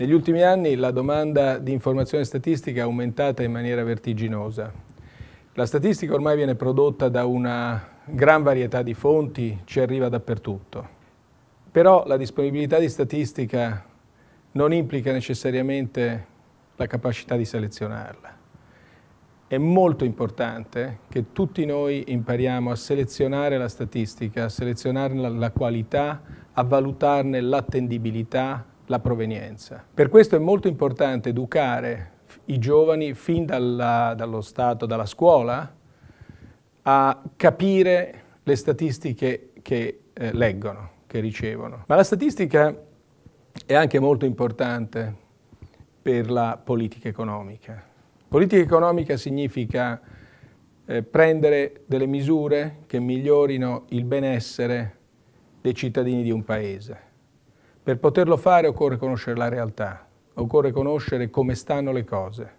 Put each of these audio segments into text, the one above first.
Negli ultimi anni la domanda di informazione statistica è aumentata in maniera vertiginosa. La statistica ormai viene prodotta da una gran varietà di fonti, ci arriva dappertutto. Però la disponibilità di statistica non implica necessariamente la capacità di selezionarla. È molto importante che tutti noi impariamo a selezionare la statistica, a selezionarne la qualità, a valutarne l'attendibilità, la provenienza. Per questo è molto importante educare i giovani fin dalla, dallo Stato, dalla scuola, a capire le statistiche che eh, leggono, che ricevono. Ma la statistica è anche molto importante per la politica economica. Politica economica significa eh, prendere delle misure che migliorino il benessere dei cittadini di un paese per poterlo fare occorre conoscere la realtà, occorre conoscere come stanno le cose.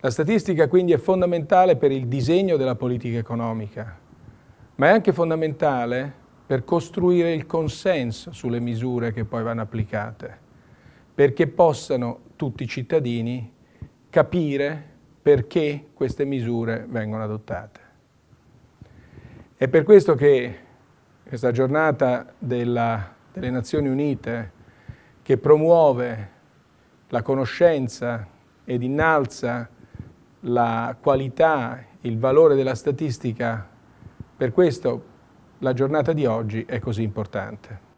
La statistica quindi è fondamentale per il disegno della politica economica, ma è anche fondamentale per costruire il consenso sulle misure che poi vanno applicate, perché possano tutti i cittadini capire perché queste misure vengono adottate. È per questo che questa giornata della delle Nazioni Unite che promuove la conoscenza ed innalza la qualità, il valore della statistica, per questo la giornata di oggi è così importante.